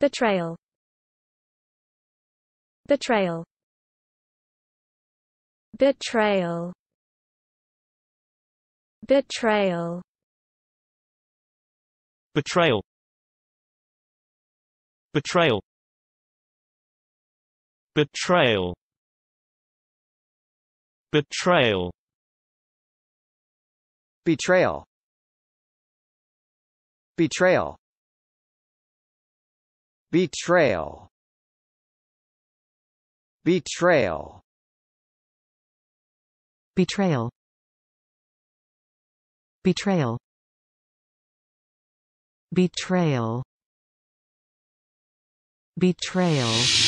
The trail. The trail. Betrayal. Betrayal. Betrayal. Betrayal. Betrayal. Betrayal. Betrayal. Betrayal. Betrayal Betrayal Betrayal Betrayal Betrayal Betrayal